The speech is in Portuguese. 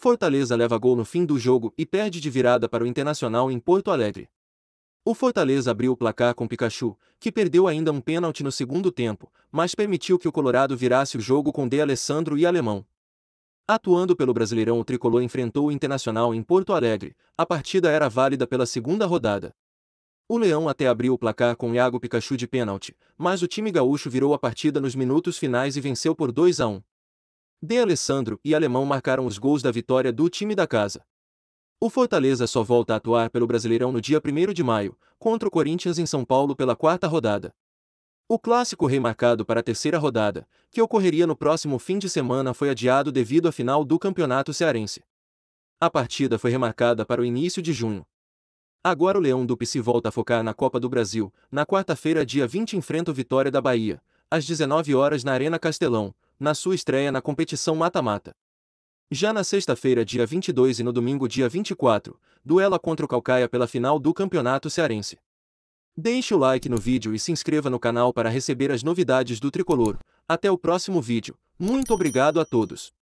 Fortaleza leva gol no fim do jogo e perde de virada para o Internacional em Porto Alegre. O Fortaleza abriu o placar com Pikachu, que perdeu ainda um pênalti no segundo tempo, mas permitiu que o Colorado virasse o jogo com De Alessandro e Alemão. Atuando pelo Brasileirão, o tricolor enfrentou o Internacional em Porto Alegre. A partida era válida pela segunda rodada. O Leão até abriu o placar com Iago Pikachu de pênalti, mas o time gaúcho virou a partida nos minutos finais e venceu por 2 a 1. De Alessandro e Alemão marcaram os gols da vitória do time da casa. O Fortaleza só volta a atuar pelo Brasileirão no dia 1 de maio, contra o Corinthians em São Paulo pela quarta rodada. O clássico remarcado para a terceira rodada, que ocorreria no próximo fim de semana, foi adiado devido à final do Campeonato Cearense. A partida foi remarcada para o início de junho. Agora o Leão do Pici volta a focar na Copa do Brasil. Na quarta-feira, dia 20, enfrenta o Vitória da Bahia, às 19 horas na Arena Castelão, na sua estreia na competição mata-mata. Já na sexta-feira, dia 22 e no domingo, dia 24, duela contra o Calcaia pela final do Campeonato Cearense. Deixe o like no vídeo e se inscreva no canal para receber as novidades do Tricolor. Até o próximo vídeo. Muito obrigado a todos.